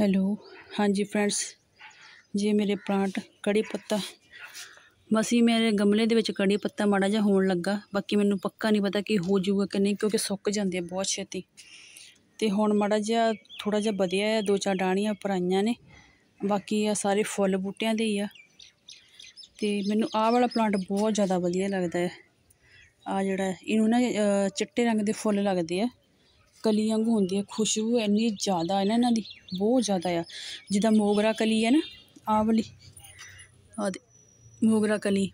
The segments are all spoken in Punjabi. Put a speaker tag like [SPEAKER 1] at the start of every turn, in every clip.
[SPEAKER 1] ਹੈਲੋ ਹਾਂਜੀ ਫਰੈਂਡਸ ਜੇ ਮੇਰੇ ਪਲਾਂਟ ਕੜੀ ਪੱਤਾ ਮਸੀਂ ਮੇਰੇ ਗਮਲੇ ਦੇ ਵਿੱਚ ਕੜੀ ਪੱਤਾ ਮਾੜਾ ਜਿਹਾ ਹੋਣ ਲੱਗਾ ਬਾਕੀ ਮੈਨੂੰ ਪੱਕਾ ਨਹੀਂ ਪਤਾ ਕਿ ਹੋ ਜਾਊਗਾ ਕਿ ਨਹੀਂ ਕਿਉਂਕਿ ਸੁੱਕ ਜਾਂਦੇ ਆ ਬਹੁਤ ਛੇਤੀ ਤੇ ਹੁਣ ਮਾੜਾ ਜਿਹਾ ਥੋੜਾ ਜਿਹਾ ਵਧਿਆ ਹੈ ਦੋ ਚਾਰ ਡਾਣੀਆਂ ਪਰਾਈਆਂ ਨੇ ਬਾਕੀ ਆ ਸਾਰੇ ਫੁੱਲ ਬੂਟਿਆਂ ਦੇ ਹੀ ਆ ਤੇ ਮੈਨੂੰ ਆਹ ਵਾਲਾ ਪਲਾਂਟ ਬਹੁਤ ਜ਼ਿਆਦਾ ਵਧੀਆ ਲੱਗਦਾ ਹੈ ਆ ਜਿਹੜਾ ਇਹਨੂੰ ਨਾ ਚਿੱਟੇ ਰੰਗ ਦੇ ਫੁੱਲ ਲੱਗਦੇ ਆ ਕਲੀ ਵਾਂਗ ਹੁੰਦੀ ਹੈ ਖੁਸ਼ਬੂ ਇੰਨੀ ਜ਼ਿਆਦਾ ਹੈ ਨਾ ਇਹਨਾਂ ਦੀ ਬਹੁਤ ਜ਼ਿਆਦਾ ਆ ਜਿੱਦਾਂ ਮੋਗਰਾ ਕਲੀ ਹੈ ਨਾ ਆਹ ਵਾਲੀ ਆਹ ਮੋਗਰਾ ਕਲੀ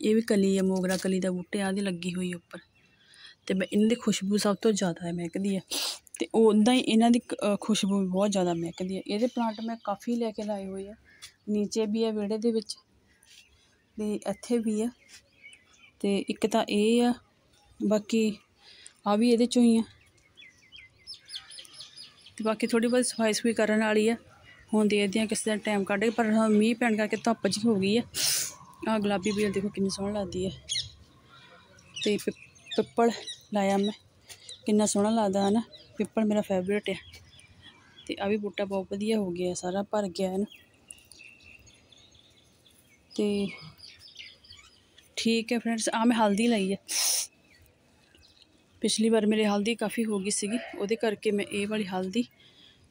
[SPEAKER 1] ਇਹ ਵੀ ਕਲੀ ਹੈ ਮੋਗਰਾ ਕਲੀ ਦਾ ਬੂਟੇ ਆਹਦੇ ਲੱਗੀ ਹੋਈ ਉੱਪਰ ਤੇ ਮੈਂ ਇਹਨਾਂ ਦੀ ਖੁਸ਼ਬੂ ਸਭ ਤੋਂ ਜ਼ਿਆਦਾ ਹੈ ਮਹਿਕਦੀ ਹੈ ਤੇ ਉਦਾਂ ਹੀ ਇਹਨਾਂ ਦੀ ਖੁਸ਼ਬੂ ਵੀ ਬਹੁਤ ਜ਼ਿਆਦਾ ਮਹਿਕਦੀ ਹੈ ਇਹਦੇ ਪਲਾਂਟ ਮੈਂ ਕਾਫੀ ਲੈ ਕੇ ਲਾਏ ਹੋਏ ਆ ਨੀਚੇ ਵੀ ਹੈ ਵਿੜੇ ਦੇ ਵਿੱਚ ਤੇ ਇੱਥੇ ਵੀ ਆ ਤੇ ਇੱਕ ਤਾਂ ਇਹ ਆ ਬਾਕੀ ਆ ਵੀ ਇਹਦੇ ਚੋਂ ਹੀ ਆ ਤੇ ਬਾਕੀ ਥੋੜੀ ਬਹੁਤ ਸਫਾਈ ਸੁਈ ਕਰਨ ਵਾਲੀ ਆ ਹੁਣ ਦੇਖਦੇ ਆ ਕਿਸੇ ਦਿਨ ਟਾਈਮ ਕੱਢ ਕੇ ਪਰ ਮੀਂਹ ਪੈਣ ਕਰਕੇ ਧੁੱਪ ਜੀ ਹੋ ਗਈ ਆ ਆ ਗੁਲਾਬੀ ਬੀਲ ਦੇਖੋ ਕਿੰਨੀ ਸੋਹਣ ਲੱਗਦੀ ਆ ਤੇ ਪਿੱਪਲ ਲਾਇਆ ਮੈਂ ਕਿੰਨਾ ਸੋਹਣਾ ਲੱਗਦਾ ਹਨ ਪਿੱਪਲ ਮੇਰਾ ਫੇਵਰਿਟ ਆ ਤੇ ਆ ਵੀ ਬੂਟਾ ਬਹੁਤ ਵਧੀਆ ਹੋ ਗਿਆ ਸਾਰਾ ਭਰ ਗਿਆ ਹੈ ਨਾ ਤੇ ਠੀਕ ਹੈ ਫਰੈਂਡਸ ਆ ਮੈਂ ਹਲਦੀ ਲਈ ਹੈ ਪਿਛਲੀ ਵਾਰ ਮੇਰੇ ਹਲਦੀ ਕਾਫੀ ਹੋ ਗਈ ਸੀਗੀ ਉਹਦੇ ਕਰਕੇ ਮੈਂ ਇਹ ਵਾਲੀ ਹਲਦੀ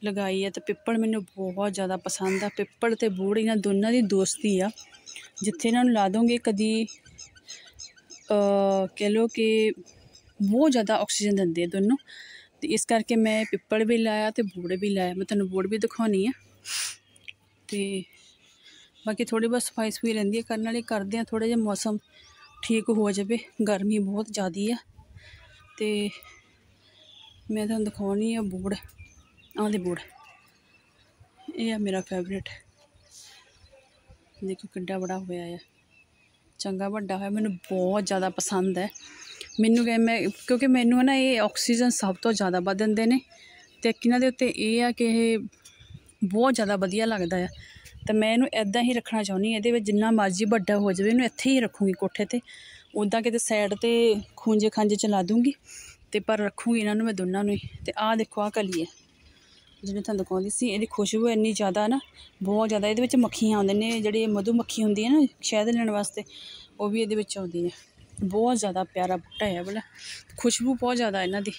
[SPEAKER 1] ਲਗਾਈ ਹੈ ਤੇ ਪਿੱਪਲ ਮੈਨੂੰ ਬਹੁਤ ਜ਼ਿਆਦਾ ਪਸੰਦ ਆ ਪਿੱਪਲ ਤੇ ਬੂੜ ਇਹਨਾਂ ਦੋਨਾਂ ਦੀ ਦੋਸਤੀ ਆ ਜਿੱਥੇ ਇਹਨਾਂ ਨੂੰ ਲਾ ਦੋਗੇ ਕਦੀ ਕਹਿ ਲੋ ਕਿ ਬਹੁਤ ਜ਼ਿਆਦਾ ਆਕਸੀਜਨ ਦਿੰਦੇ ਆ ਦੋਨੋਂ ਤੇ ਇਸ ਕਰਕੇ ਮੈਂ ਪਿੱਪਲ ਵੀ ਲਾਇਆ ਤੇ ਬੂੜ ਵੀ ਲਾਇਆ ਮੈਂ ਤੁਹਾਨੂੰ ਬੂੜ ਵੀ ਦਿਖਾਉਣੀ ਆ ਤੇ ਬਾਕੀ ਥੋੜੀ ਬਸ ਸਫਾਈ ਸੁਈ ਰਹਿੰਦੀ ਹੈ ਕਰਨ ਵਾਲੇ ਕਰਦੇ ਆ ਥੋੜਾ ਜਿਹਾ ਮੌਸਮ ਠੀਕ ਹੋ ਜਾਵੇ ਗਰਮੀ ਬਹੁਤ ਜ਼ਿਆਦੀ ਆ ਤੇ ਮੈਂ ਤੁਹਾਨੂੰ ਦਿਖਾਉਣੀ ਆ ਬੋਰਡ ਆਹਦੇ ਬੋਰਡ ਇਹ ਆ ਮੇਰਾ ਫੇਵਰਿਟ ਦੇਖੋ ਕਿੰਨਾ ਬੜਾ ਹੋਇਆ ਆ ਚੰਗਾ ਵੱਡਾ ਹੋਇਆ ਮੈਨੂੰ ਬਹੁਤ ਜ਼ਿਆਦਾ ਪਸੰਦ ਹੈ ਮੈਨੂੰ ਕਿ ਮੈਂ ਕਿਉਂਕਿ ਮੈਨੂੰ ਨਾ ਇਹ ਆਕਸੀਜਨ ਸਭ ਤੋਂ ਜ਼ਿਆਦਾ ਵੱਧ ਦਿੰਦੇ ਨੇ ਤੇ ਇਹਨਾਂ ਦੇ ਉੱਤੇ ਇਹ ਆ ਕਿ ਇਹ ਬਹੁਤ ਜ਼ਿਆਦਾ ਵਧੀਆ ਲੱਗਦਾ ਆ ਤਾਂ ਮੈਂ ਇਹਨੂੰ ਇਦਾਂ ਹੀ ਰੱਖਣਾ ਚਾਹੁੰਦੀ ਇਹਦੇ ਵਿੱਚ ਜਿੰਨਾ ਮਰਜ਼ੀ ਵੱਡਾ ਹੋ ਜਾਵੇ ਇਹਨੂੰ ਇੱਥੇ ਹੀ ਰੱਖੂਗੀ ਕੋਠੇ ਤੇ ਉਦਾਂ ਕਿਤੇ ਸਾਈਡ ਤੇ ਖੁੰਝੇ ਖਾਂਜੇ ਚ ਲਾ ਦੂੰਗੀ ਤੇ ਪਰ ਰੱਖੂਗੀ ਇਹਨਾਂ ਨੂੰ ਮੈਂ ਦੋਨਾਂ ਨੂੰ ਹੀ ਤੇ ਆਹ ਦੇਖੋ ਆਹ ਕਲੀ ਹੈ ਜਿਹਨੇ ਤੁਹਾਨੂੰ ਦਿਖਾਉਂਦੀ ਸੀ ਇਹਦੀ ਖੁਸ਼ਬੂ ਇੰਨੀ ਜ਼ਿਆਦਾ ਨਾ ਬਹੁਤ ਜ਼ਿਆਦਾ ਇਹਦੇ ਵਿੱਚ ਮੱਖੀਆਂ ਆਉਂਦੇ ਨੇ ਜਿਹੜੀ ਮਧੂ ਮੱਖੀ ਹੁੰਦੀ ਹੈ ਨਾ ਸ਼ਹਿਦ ਲੈਣ ਵਾਸਤੇ ਉਹ ਵੀ ਇਹਦੇ ਵਿੱਚ ਆਉਂਦੀ ਹੈ ਬਹੁਤ ਜ਼ਿਆਦਾ ਪਿਆਰਾ ਬੁੱਟਾ ਹੈ ਬਲਾ ਖੁਸ਼ਬੂ ਬਹੁਤ ਜ਼ਿਆਦਾ ਇਹਨਾਂ ਦੀ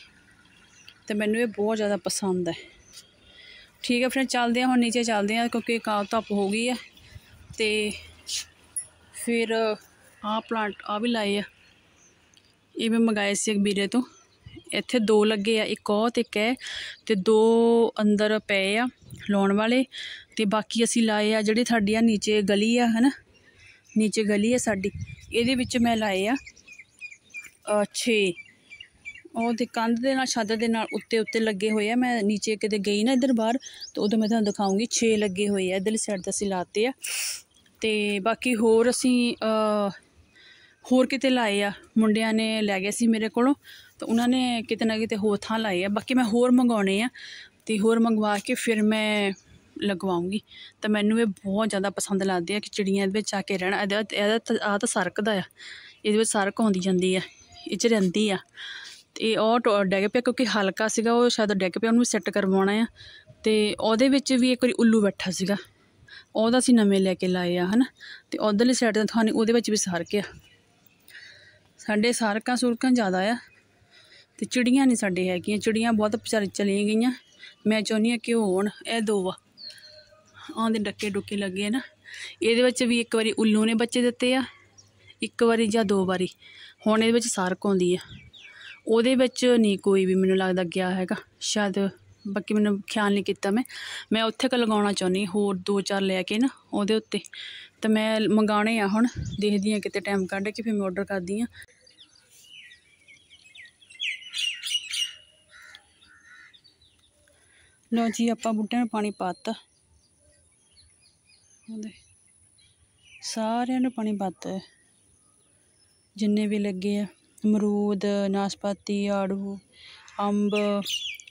[SPEAKER 1] ਤੇ ਮੈਨੂੰ ਇਹ ਬਹੁਤ ਜ਼ਿਆਦਾ ਪਸੰਦ ਹੈ ਠੀਕ ਹੈ ਫਿਰ ਚੱਲਦੇ ਹਾਂ ਹੁਣ ਨੀਚੇ ਚੱਲਦੇ ਹਾਂ ਕਿਉਂਕਿ ਕਾਹ ਧੁੱਪ ਹੋ ਗਈ ਹੈ ਤੇ ਫਿਰ ਆ ਪਲਾਂਟ ਆ ਵੀ ਲਾਏ ਆ ਇਹ ਮੈਂ ਮੰਗਾਏ ਸੀ ਇੱਕ ਵੀਰੇ ਤੋਂ ਇੱਥੇ ਦੋ ਲੱਗੇ ਆ ਇੱਕ ਉਹ ਤੇ ਇੱਕ ਹੈ ਤੇ ਦੋ ਅੰਦਰ ਪਏ ਆ ਲਾਉਣ ਵਾਲੇ ਤੇ ਬਾਕੀ ਅਸੀਂ ਲਾਏ ਆ ਜਿਹੜੇ ਸਾਡੀ ਆ ਨੀਚੇ ਗਲੀ ਆ ਹਨਾ ਨੀਚੇ ਗਲੀ ਆ ਸਾਡੀ ਇਹਦੇ ਵਿੱਚ ਮੈਂ ਲਾਏ ਆ 6 ਉਹ ਤੇ ਕੰਧ ਦੇ ਨਾਲ ਛੱਤ ਦੇ ਨਾਲ ਉੱਤੇ ਉੱਤੇ ਲੱਗੇ ਹੋਏ ਆ ਮੈਂ ਨੀਚੇ ਕਿਤੇ ਗਈ ਨਾ ਇਧਰ ਬਾਹਰ ਤਾਂ ਉਦੋਂ ਮੈਂ ਤੁਹਾਨੂੰ ਦਿਖਾਉਂਗੀ 6 ਲੱਗੇ ਹੋਏ ਆ ਇਧਰਲੀ ਸਾਈਡ ਤੇ ਅਸੀਂ ਲਾਤੇ ਆ ਤੇ ਬਾਕੀ ਹੋਰ ਅਸੀਂ ਹੋਰ ਕਿਤੇ ਲਾਏ ਆ ਮੁੰਡਿਆਂ ਨੇ ਲੈ ਗਏ ਸੀ ਮੇਰੇ ਕੋਲੋਂ ਤਾਂ ਉਹਨਾਂ ਨੇ ਕਿਤੇ ਨਾ ਕਿਤੇ ਹੋਰ ਥਾਂ ਲਾਏ ਆ ਬਾਕੀ ਮੈਂ ਹੋਰ ਮੰਗਾਉਣੇ ਆ ਤੇ ਹੋਰ ਮੰਗਵਾ ਕੇ ਫਿਰ ਮੈਂ ਲਗਵਾਉਂਗੀ ਤਾਂ ਮੈਨੂੰ ਇਹ ਬਹੁਤ ਜ਼ਿਆਦਾ ਪਸੰਦ ਲੱਗਦੀ ਆ ਕਿ ਚਿੜੀਆਂ ਇਹਦੇ ਵਿੱਚ ਆ ਕੇ ਰਹਿਣਾ ਇਹਦਾ ਇਹਦਾ ਆ ਤਾਂ ਸਰਕਦਾ ਆ ਇਹਦੇ ਵਿੱਚ ਸਰਕ ਆਉਂਦੀ ਜਾਂਦੀ ਆ ਇਹ 'ਚ ਰਹਿੰਦੀ ਆ ਤੇ ਉਹ ਡੈਗ ਪਿਆ ਕਿਉਂਕਿ ਹਲਕਾ ਸੀਗਾ ਉਹ ਸ਼ਾਇਦ ਡੈਗ ਪਿਆ ਉਹਨੂੰ ਸੈੱਟ ਕਰਵਾਉਣਾ ਆ ਤੇ ਉਹਦੇ ਵਿੱਚ ਵੀ ਇੱਕ ਵਾਰੀ ਉੱਲੂ ਬੈਠਾ ਸੀਗਾ ਉਹਦਾ ਸੀ ਨਵੇਂ ਲੈ ਕੇ ਲਾਏ ਆ ਹਨਾ ਤੇ ਉਧਰਲੀ ਸਾਈਡ ਤੇ ਤੁਹਾਨੂੰ ਉਹਦੇ ਵਿੱਚ ਵੀ ਸਰਕ ਆ ਸਾਡੇ ਸਾਰਕਾਂ ਸੁਰਕਾਂ ਜ਼ਿਆਦਾ ਆ ਤੇ ਚਿੜੀਆਂ ਨਹੀਂ ਸਾਡੇ ਹੈਗੀਆਂ ਚਿੜੀਆਂ ਬਹੁਤ ਵਿਚਾਰੀ ਚਲੀਆਂ ਗਈਆਂ ਮੈਂ ਚਾਹੁੰਦੀ ਆ ਕਿ ਹੋਣ ਇਹ ਦੋ ਆ ਆਉਂਦੇ ਡੱਕੇ ਡੁੱਕੇ ਲੱਗੇ ਨਾ ਇਹਦੇ ਵਿੱਚ ਵੀ ਇੱਕ ਵਾਰੀ ਉੱਲੂ ਨੇ ਬੱਚੇ ਦਿੱਤੇ ਆ ਇੱਕ ਵਾਰੀ ਜਾਂ ਦੋ ਵਾਰੀ ਹੁਣ ਇਹਦੇ ਵਿੱਚ ਸਾਰਕ ਆਉਂਦੀ ਆ ਉਹਦੇ ਵਿੱਚ ਨਹੀਂ ਕੋਈ ਵੀ ਮੈਨੂੰ ਲੱਗਦਾ ਗਿਆ ਹੈਗਾ ਸ਼ਾਇਦ ਬਾਕੀ ਮੈਨੂੰ ਖਿਆਲ ਨਹੀਂ ਕੀਤਾ ਮੈਂ ਮੈਂ ਉੱਥੇ ਕ ਲਗਾਉਣਾ ਚਾਹੁੰਦੀ ਹੋਰ ਦੋ ਚਾਰ ਲੈ ਕੇ ਨਾ ਉਹਦੇ ਉੱਤੇ ਤਾਂ ਮੈਂ ਮੰਗਾਣੇ ਆ ਹੁਣ ਦੇਖਦੀ ਆ ਕਿਤੇ ਟਾਈਮ ਕੱਢ ਕੇ ਫਿਰ ਮੈਂ ਆਰਡਰ ਕਰਦੀ ਆ ਲੋ ਜੀ ਆਪਾਂ ਬੁੱਢਿਆਂ ਨੂੰ ਪਾਣੀ ਪਾਤਾ ਹੁੰਦੇ ਸਾਰਿਆਂ ਨੂੰ ਪਾਣੀ ਪਾਤਾ ਜਿੰਨੇ ਵੀ ਲੱਗੇ ਆ ਅਮਰੂਦ ਨਾਸਪਾਤੀ ਆੜੂ ਅੰਬ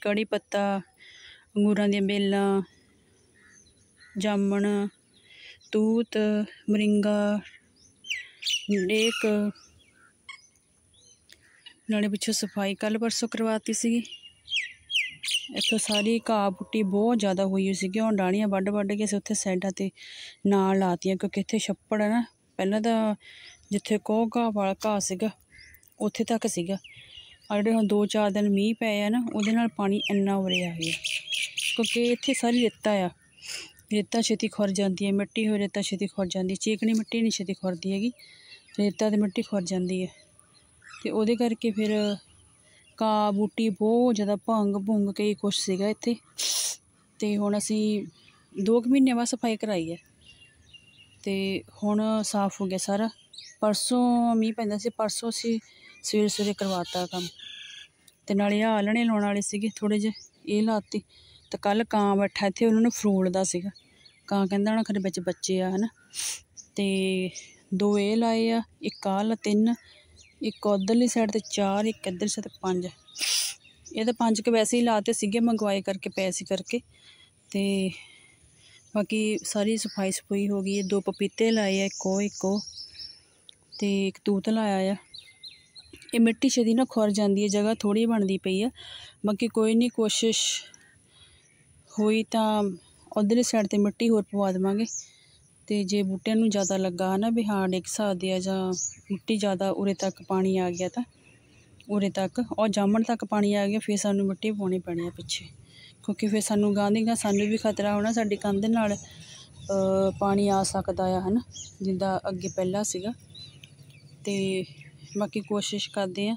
[SPEAKER 1] ਕੜੀ ਪੱਤਾ ਅੰਗੂਰਾਂ ਦੀਆਂ ਬੇਲਾਂ ਜਾਮਣ ਤੂਤ ਮਰਿੰਗਾ ਡੇਕ ਨਾਲੇ ਪਿੱਛੇ ਸਫਾਈ ਕੱਲ ਪਰਸੋਂ ਕਰਵਾਤੀ ਸੀਗੀ ਇੱਥੇ ਸਾਰੀ ਘਾਹ ਬੁੱਟੀ ਬਹੁਤ ਜ਼ਿਆਦਾ ਹੋਈ ਹੋਈ ਕਿ ਹੁਣ ਡਾਣੀਆਂ ਵੱਢ ਵੱਢ ਕੇ ਸੇ ਉੱਥੇ ਸਾਈਡਾਂ ਤੇ ਨਾਲ ਲਾਤੀਆਂ ਕਿਉਂਕਿ ਇੱਥੇ ਛੱਪੜ ਹੈ ਨਾ ਪਹਿਲਾਂ ਤਾਂ ਜਿੱਥੇ ਕੋਹ ਘਾਹ ਵਾਲਾ ਘਾਹ ਸੀਗਾ ਉੱਥੇ ਤੱਕ ਸੀਗਾ ਆ ਜਿਹੜੇ ਹੁਣ 2-4 ਦਿਨ ਮੀਂਹ ਪਏ ਆ ਨਾ ਉਹਦੇ ਨਾਲ ਪਾਣੀ ਇੰਨਾ ਵਰਿਆ ਗਿਆ ਕਿਉਂਕਿ ਇੱਥੇ ਸਾਰੀ ਰੇਤਾ ਆ ਰੇਤਾ ਛੇਤੀ ਖੁਰ ਜਾਂਦੀ ਹੈ ਮਿੱਟੀ ਹੋਏ ਰੇਤਾ ਛੇਤੀ ਖੁਰ ਜਾਂਦੀ ਚੀਕਣੀ ਮਿੱਟੀ ਨਹੀਂ ਛੇਤੀ ਖੁਰਦੀ ਹੈਗੀ ਰੇਤਾ ਤੇ ਮਿੱਟੀ ਖੁਰ ਜਾਂਦੀ ਹੈ ਤੇ ਉਹਦੇ ਕਰਕੇ ਫਿਰ ਕਾ ਬੂਟੀ ਬਹੁਤ ਜ਼ਿਆਦਾ ਭੰਗ ਭੁੰਗ ਕਈ ਕੁਛ ਸੀਗਾ ਇੱਥੇ ਤੇ ਹੁਣ ਅਸੀਂ 2 ਮਹੀਨੇ ਬਾਅਦ ਸਫਾਈ ਕਰਾਈ ਹੈ ਤੇ ਹੁਣ ਸਾਫ਼ ਹੋ ਗਿਆ ਸਾਰਾ ਪਰਸੋਂ ਮੀਂਹ ਪੈਂਦਾ ਸੀ ਪਰਸੋਂ ਸੀ ਸਵੇਰ ਸਵੇਰੇ ਕਰਵਾਤਾ ਕੰਮ ਤੇ ਨਾਲੇ ਆ ਆਲਣੇ ਲਾਉਣ ਵਾਲੇ ਸੀਗੇ ਥੋੜੇ ਜਿਹੇ ਇਹ ਲਾਤੀ ਤੇ ਕੱਲ ਕਾਂ ਬੈਠਾ ਇੱਥੇ ਉਹਨਾਂ ਨੂੰ ਫਰੂਲ ਦਾ ਸੀਗਾ ਕਾਂ ਕਹਿੰਦਾ ਉਹਨਾਂ ਖਰੇ ਵਿੱਚ ਬੱਚੇ ਆ ਹਨ ਤੇ ਦੋ ਇਹ ਲਾਏ ਆ ਇੱਕ ਆਲ ਤਿੰਨ ਇੱਕ ਉਧਰਲੀ ਸਾਈਡ ਤੇ 4 ਇੱਕ ਇਧਰ ਸਾਈਡ ਤੇ 5 ਇਹ ਤਾਂ ਪੰਜ ਕ ਵੈਸੇ ਹੀ ਲਾਤੇ ਸੀਗੇ ਮੰਗਵਾਏ ਕਰਕੇ ਪੈਸੇ ਕਰਕੇ ਤੇ ਬਾਕੀ ਸਾਰੀ ਸਫਾਈ ਸਪੂਈ ਹੋ ਗਈ ਹੈ ਦੋ ਪਪੀਤੇ ਲਾਏ ਆ ਇੱਕੋ ਇੱਕੋ ਤੇ ਇੱਕ ਤੂਤ ਲਾਇਆ ਆ ਇਹ ਮਿੱਟੀ ਛੇਦੀ ਨਾ ਖੁਰ ਜਾਂਦੀ ਹੈ ਜਗ੍ਹਾ ਥੋੜੀ ਬਣਦੀ ਪਈ ਆ ਬਾਕੀ ਕੋਈ ਨਹੀਂ ਕੋਸ਼ਿਸ਼ ਹੋਈ ਤਾਂ ਉਧਰਲੀ ਸਾਈਡ ਤੇ ਮਿੱਟੀ ਹੋਰ ਪਵਾ ਦਵਾਂਗੇ ਤੇ ਜੇ ਬੂਟਿਆਂ ਨੂੰ ਜ਼ਿਆਦਾ ਲੱਗਾ ਹਨਾ ਵੀ ਹਾਂ ਡਿੱਗ ਸਕਦੇ ਆ ਜਾਂ ਮਿੱਟੀ ਜ਼ਿਆਦਾ ਉਰੇ ਤੱਕ ਪਾਣੀ ਆ ਗਿਆ ਤਾਂ ਉਰੇ ਤੱਕ ਉਹ ਜਾਮਣ ਤੱਕ ਪਾਣੀ ਆ ਗਿਆ ਫਿਰ ਸਾਨੂੰ ਮਿੱਟੀ ਪਾਉਣੀ ਪੈਣੀ ਆ ਪਿੱਛੇ ਕਿਉਂਕਿ ਫਿਰ ਸਾਨੂੰ ਦਾ ਸਾਨੂੰ ਵੀ ਖਤਰਾ ਹੋਣਾ ਸਾਡੀ ਕੰਧ ਨਾਲ ਪਾਣੀ ਆ ਸਕਦਾ ਆ ਹਨ ਜਿੰਦਾ ਅੱਗੇ ਪਹਿਲਾਂ ਸੀਗਾ ਤੇ ਬਾਕੀ ਕੋਸ਼ਿਸ਼ ਕਰਦੇ ਆ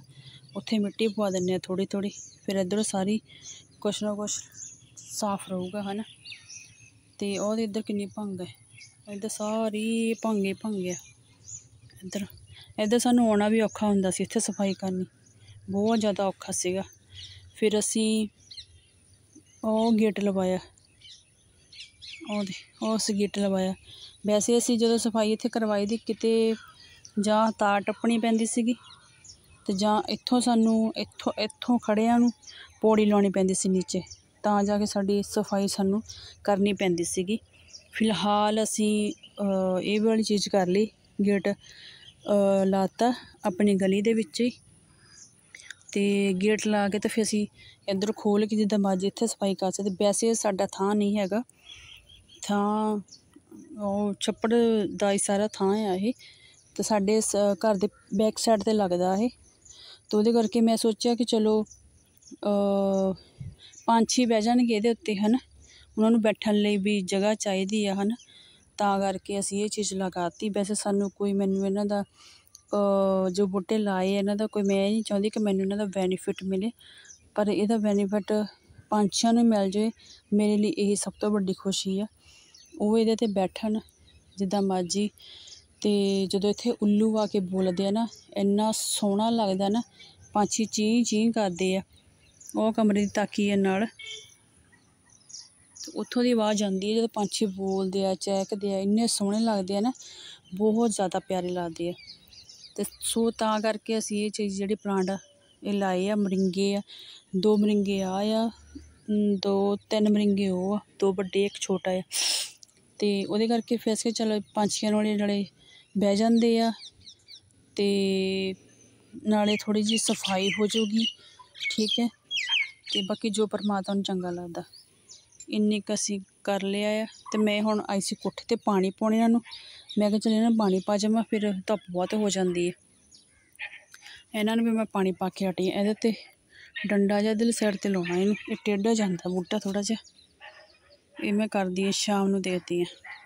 [SPEAKER 1] ਉੱਥੇ ਮਿੱਟੀ ਪਵਾ ਦਿੰਨੇ ਆ ਥੋੜੀ ਥੋੜੀ ਫਿਰ ਇਧਰ ਸਾਰੀ ਕੁਛ ਨਾ ਕੁਛ ਸਾਫ਼ ਰਹੂਗਾ ਹਨ ਤੇ ਉਹਦੇ ਇੱਧਰ ਕਿੰਨੀ ਭੰਗ ਹੈ ਇੱਧਰ ਸਾਰੀ ਭੰਗੇ ਭੰਗੇ ਇੱਧਰ ਇੱਧਰ ਸਾਨੂੰ ਆਉਣਾ ਵੀ ਔਖਾ ਹੁੰਦਾ ਸੀ ਇੱਥੇ ਸਫਾਈ ਕਰਨੀ ਬਹੁਤ ਜ਼ਿਆਦਾ ਔਖਾ ਸੀਗਾ ਫਿਰ ਅਸੀਂ ਉਹ ਗੇਟ ਲਵਾਇਆ ਉਹਦੇ ਉਸ ਗੇਟ ਲਵਾਇਆ ਵੈਸੇ ਅਸੀਂ ਜਦੋਂ ਸਫਾਈ ਇੱਥੇ ਕਰਵਾਈ ਦੀ ਕਿਤੇ ਜਾਂ ਤਾਰ ਟੱਪਣੀ ਪੈਂਦੀ ਸੀਗੀ ਤੇ ਜਾਂ ਇੱਥੋਂ ਸਾਨੂੰ ਇੱਥੋਂ ਇੱਥੋਂ ਖੜਿਆਂ ਨੂੰ ਪੌੜੀ ਲਾਉਣੀ ਪੈਂਦੀ ਸੀ ਨੀਚੇ ਤਾਂ ਜਾ ਕੇ ਸਾਡੀ ਸਫਾਈ ਸਾਨੂੰ ਕਰਨੀ ਪੈਂਦੀ ਸੀਗੀ ਫਿਲਹਾਲ ਅਸੀਂ ਇਹ ਵਾਲੀ ਚੀਜ਼ ਕਰ ਲਈ ਗੇਟ ਲਾਤਾ ਆਪਣੀ ਗਲੀ ਦੇ ਵਿੱਚ ਹੀ ਤੇ ਗੇਟ ਲਾ ਕੇ ਤੇ ਫਿਰ ਅਸੀਂ ਇੱਧਰ ਖੋਲ ਕੇ ਜਿੱਦਾਂ ਮਰਜ਼ੀ ਇੱਥੇ ਸਫਾਈ ਕਰ ਸਕਦੇ ਵੈਸੇ ਸਾਡਾ ਥਾਂ ਨਹੀਂ ਹੈਗਾ ਥਾਂ ਉਹ ਛੱਪੜ ਦਾ ਹੀ ਸਾਰਾ ਥਾਂ ਆ ਇਹ ਤੇ ਸਾਡੇ ਘਰ ਦੇ ਬੈਕ ਸਾਈਡ ਤੇ ਲੱਗਦਾ ਇਹ ਤੋਂ ਉਹਦੇ ਕਰਕੇ ਮੈਂ ਸੋਚਿਆ ਕਿ ਚਲੋ ਪੰਛੀ ਬਹਿ ਜਾਣਗੇ ਇਹਦੇ ਉੱਤੇ ਹਨ ਉਹਨਾਂ ਨੂੰ ਬੈਠਣ ਲਈ ਵੀ ਜਗ੍ਹਾ ਚਾਹੀਦੀ ਆ ਹਨ ਤਾਂ ਕਰਕੇ ਅਸੀਂ ਇਹ ਚੀਜ਼ ਲਗਾਤੀ ਵੈਸੇ ਸਾਨੂੰ ਕੋਈ ਮੈਨੂੰ ਇਹਨਾਂ ਦਾ ਜੋ ਬੂਟੇ ਲਾਏ ਇਹਨਾਂ ਦਾ ਕੋਈ ਮੈਂ ਇਹ ਨਹੀਂ ਚਾਹੁੰਦੀ ਕਿ ਮੈਨੂੰ ਇਹਨਾਂ ਦਾ ਬੈਨੀਫਿਟ ਮਿਲੇ ਪਰ ਇਹਦਾ ਬੈਨੀਫਿਟ ਪੰਛੀਆਂ ਨੂੰ ਮਿਲ ਜੇ ਮੇਰੇ ਲਈ ਇਹ ਸਭ ਤੋਂ ਵੱਡੀ ਖੁਸ਼ੀ ਆ ਉਹ ਇਹਦੇ ਤੇ ਬੈਠਣ ਜਿੱਦਾਂ ਮਰਜੀ ਤੇ ਜਦੋਂ ਇੱਥੇ ਉੱਲੂ ਆ ਕੇ ਬੋਲਦੇ ਆ ਨਾ ਇੰਨਾ ਸੋਹਣਾ ਲੱਗਦਾ ਨਾ ਪੰਛੀ ਚੀਂ ਚੀਂ ਕਰਦੇ ਆ ਉਹ ਕਮਰੇ ਦੀ ਤਾਕੀਏ ਨਾਲ ਉੱਥੋਂ ਦੀ ਆਵਾਜ਼ ਆਉਂਦੀ ਹੈ ਜਦੋਂ ਪੰਛੀ ਬੋਲਦੇ ਆ ਚਹਿਕਦੇ ਆ ਇੰਨੇ ਸੋਹਣੇ ਲੱਗਦੇ ਆ ਨਾ ਬਹੁਤ ਜ਼ਿਆਦਾ ਪਿਆਰੇ ਲੱਗਦੇ ਆ ਤੇ ਸੋ ਤਾਂ ਕਰਕੇ ਅਸੀਂ ਇਹ ਚੀਜ਼ ਜਿਹੜੇ ਪਲਾਂਟ ਇਹ ਲਾਏ ਆ ਮਰਿੰਗੇ ਆ ਦੋ ਮਰਿੰਗੇ ਆ ਆ ਦੋ ਤਿੰਨ ਮਰਿੰਗੇ ਉਹ ਆ ਦੋ ਵੱਡੇ ਇੱਕ ਛੋਟਾ ਆ ਤੇ ਉਹਦੇ ਕਰਕੇ ਫਿਰ ਅਸੀਂ ਚਲੋ ਪੰਛੀਆਂ ਨਾਲੇ ਨਾਲੇ ਬਹਿ ਜਾਂਦੇ ਆ ਤੇ ਨਾਲੇ ਥੋੜੀ ਜੀ ਸਫਾਈ ਹੋ ਜਾਊਗੀ ਠੀਕ ਹੈ ਤੇ ਬਾਕੀ ਜੋ ਪਰਮਾਤਮਾ ਨੂੰ ਚੰਗਾ ਲੱਗਦਾ ਇੰਨੇ ਕੁ ਅਸੀਂ ਕਰ ਲਿਆ ਆ ਤੇ ਮੈਂ ਹੁਣ ਆਈ ਸੀ ਕੋਠੇ ਤੇ ਪਾਣੀ ਪਾਉਣੇ ਇਹਨਾਂ ਨੂੰ ਮੈਂ ਕਿਹਾ ਚਲੇ ਨਾ ਪਾਣੀ ਪਾ ਮੈਂ ਫਿਰ ਧੁੱਪ ਬਹੁਤ ਹੋ ਜਾਂਦੀ ਹੈ ਇਹਨਾਂ ਨੂੰ ਵੀ ਮੈਂ ਪਾਣੀ ਪਾ ਕੇ ਹਟੀ ਇਹਦੇ ਤੇ ਡੰਡਾ ਜਿਹਾ ਦਿਲ ਸਾਈਡ ਤੇ ਲਾਉਣਾ ਇਹਨੂੰ ਇਹ ਟੇਢਾ ਜਾਂਦਾ ਬੂਟਾ ਥੋੜਾ ਜਿਹਾ ਇਹ ਮੈਂ ਕਰਦੀ ਆ ਸ਼ਾਮ ਨੂੰ ਦੇਖਦੀ ਆ